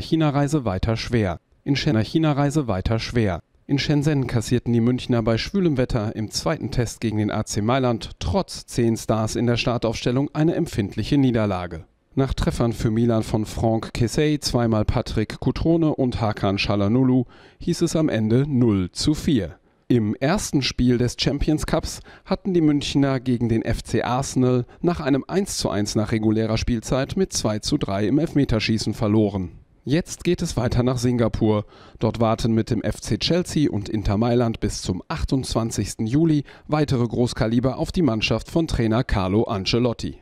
China-Reise weiter schwer. In China-Reise weiter schwer. In Shenzhen kassierten die Münchner bei schwülem Wetter im zweiten Test gegen den AC Mailand trotz 10 Stars in der Startaufstellung eine empfindliche Niederlage. Nach Treffern für Milan von Franck Kessey, zweimal Patrick Kutrone und Hakan Shalanulu hieß es am Ende 0 zu 4. Im ersten Spiel des Champions Cups hatten die Münchner gegen den FC Arsenal nach einem 1 zu 1 nach regulärer Spielzeit mit 2 zu 3 im Elfmeterschießen verloren. Jetzt geht es weiter nach Singapur. Dort warten mit dem FC Chelsea und Inter Mailand bis zum 28. Juli weitere Großkaliber auf die Mannschaft von Trainer Carlo Ancelotti.